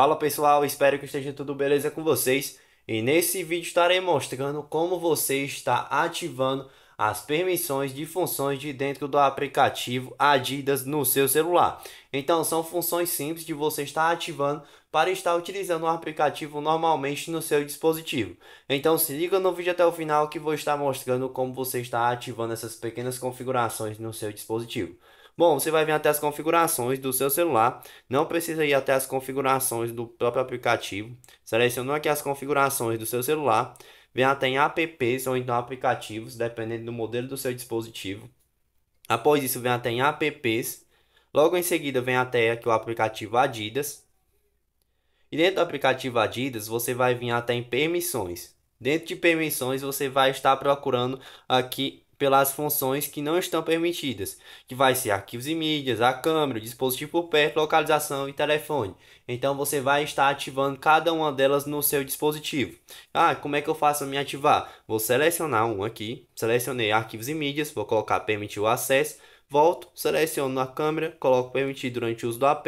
Fala pessoal, espero que esteja tudo beleza com vocês. E nesse vídeo estarei mostrando como você está ativando as permissões de funções de dentro do aplicativo Adidas no seu celular. Então são funções simples de você estar ativando para estar utilizando o aplicativo normalmente no seu dispositivo. Então se liga no vídeo até o final que vou estar mostrando como você está ativando essas pequenas configurações no seu dispositivo. Bom, você vai vir até as configurações do seu celular, não precisa ir até as configurações do próprio aplicativo. Selecionou aqui as configurações do seu celular, vem até em apps ou então aplicativos, dependendo do modelo do seu dispositivo. Após isso, vem até em apps. Logo em seguida, vem até aqui o aplicativo Adidas. E dentro do aplicativo Adidas, você vai vir até em permissões. Dentro de permissões, você vai estar procurando aqui pelas funções que não estão permitidas, que vai ser arquivos e mídias, a câmera, dispositivo por perto, localização e telefone. Então você vai estar ativando cada uma delas no seu dispositivo. Ah, como é que eu faço para me ativar? Vou selecionar um aqui, selecionei arquivos e mídias, vou colocar permitir o acesso, volto, seleciono a câmera, coloco permitir durante o uso do AP,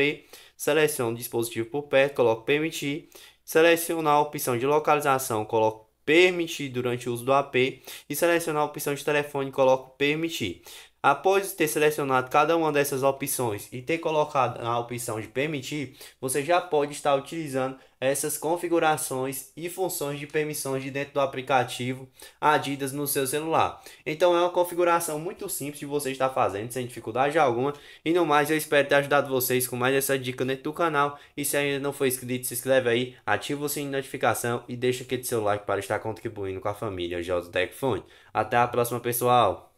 seleciono dispositivo por perto, coloco permitir, seleciono a opção de localização, coloco permitir durante o uso do AP e selecionar a opção de telefone e coloco permitir. Após ter selecionado cada uma dessas opções e ter colocado a opção de permitir, você já pode estar utilizando essas configurações e funções de permissões de dentro do aplicativo Adidas no seu celular. Então é uma configuração muito simples de você estar fazendo sem dificuldade alguma. E no mais, eu espero ter ajudado vocês com mais essa dica dentro do canal. E se ainda não for inscrito, se inscreve aí, ativa o sininho de notificação e deixa aquele seu like para estar contribuindo com a família JTech Fund. Até a próxima, pessoal!